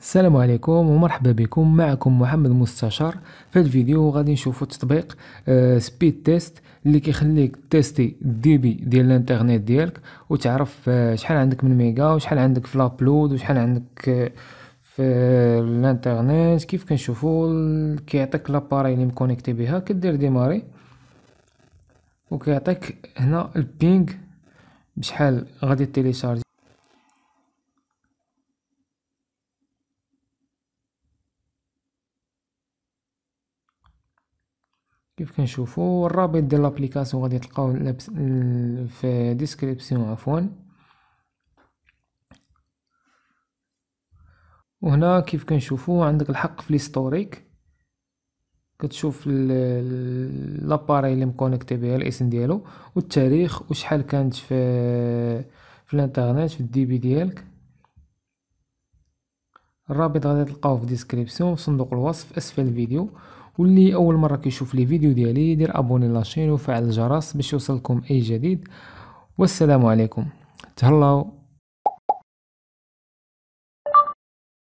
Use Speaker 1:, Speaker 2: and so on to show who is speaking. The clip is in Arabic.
Speaker 1: السلام عليكم ومرحبا بكم معكم محمد مستشار في الفيديو غادي نشوفوا تطبيق سبيد آه، تيست اللي كيخليك تيستي بي ديال الانترنت ديالك وتعرف آه، شحال عندك من ميجا وشحال عندك في لابلود وشحال عندك آه، في الانترنت كيف كنشوفوا كيعطيك لاباري اللي مكونيكتي بها كدير ديماري وكيعطيك هنا البينغ بشحال غادي تيليشارجي كيف كنشوفوا الرابط ديال لابليكاسيون غادي تلقاو في ديسكريبسيون عفوا وهنا كيف كنشوفوا عندك الحق في ليستوريك كتشوف لاباري اللي مكونكتي بها الاسم ديالو والتاريخ وشحال كانت في في الانترنت في الدي بي ديالك الرابط غادي تلقاوه في ديسكريبسيون في صندوق الوصف اسفل الفيديو واللي اول مره كيشوف لي فيديو ديالي دير ابوني لاشين وفعل الجرس باش يوصلكم اي جديد والسلام عليكم تهلاو